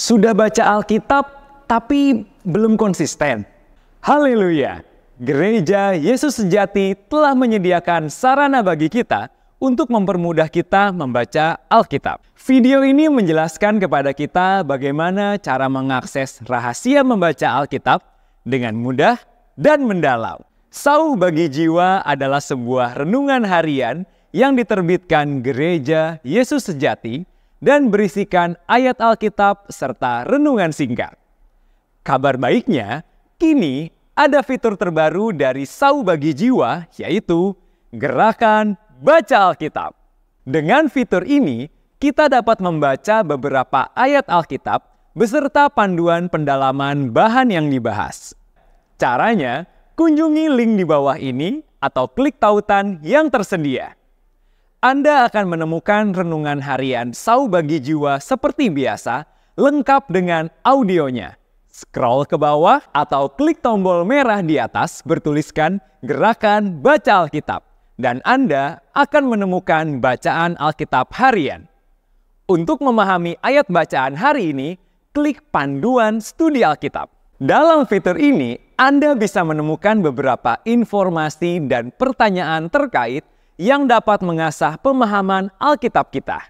Sudah baca Alkitab tapi belum konsisten. Haleluya. Gereja Yesus sejati telah menyediakan sarana bagi kita untuk mempermudah kita membaca Alkitab. Video ini menjelaskan kepada kita bagaimana cara mengakses rahasia membaca Alkitab dengan mudah dan mendalam. Sauh bagi jiwa adalah sebuah renungan harian yang diterbitkan Gereja Yesus Sejati dan berisikan ayat Alkitab serta renungan singkat. Kabar baiknya, kini ada fitur terbaru dari Sau Bagi Jiwa yaitu gerakan baca Alkitab. Dengan fitur ini, kita dapat membaca beberapa ayat Alkitab beserta panduan pendalaman bahan yang dibahas. Caranya, kunjungi link di bawah ini atau klik tautan yang tersedia. Anda akan menemukan renungan harian Sau Bagi Jiwa seperti biasa, lengkap dengan audionya. Scroll ke bawah atau klik tombol merah di atas bertuliskan gerakan baca Alkitab. Dan Anda akan menemukan bacaan Alkitab harian. Untuk memahami ayat bacaan hari ini, klik panduan studi Alkitab. Dalam fitur ini, Anda bisa menemukan beberapa informasi dan pertanyaan terkait yang dapat mengasah pemahaman Alkitab kita.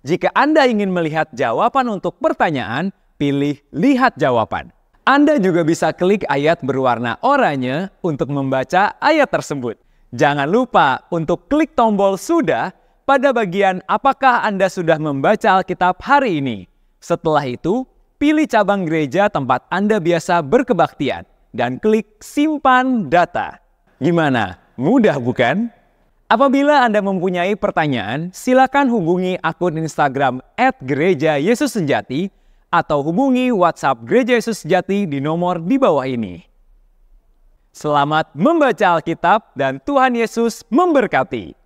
Jika Anda ingin melihat jawaban untuk pertanyaan, pilih lihat jawaban. Anda juga bisa klik ayat berwarna oranye untuk membaca ayat tersebut. Jangan lupa untuk klik tombol sudah pada bagian apakah Anda sudah membaca Alkitab hari ini. Setelah itu, pilih cabang gereja tempat Anda biasa berkebaktian dan klik simpan data. Gimana? Mudah bukan? Apabila Anda mempunyai pertanyaan, silakan hubungi akun Instagram @gerejayesussejati atau hubungi WhatsApp Gereja Yesus Sejati di nomor di bawah ini. Selamat membaca Alkitab dan Tuhan Yesus memberkati.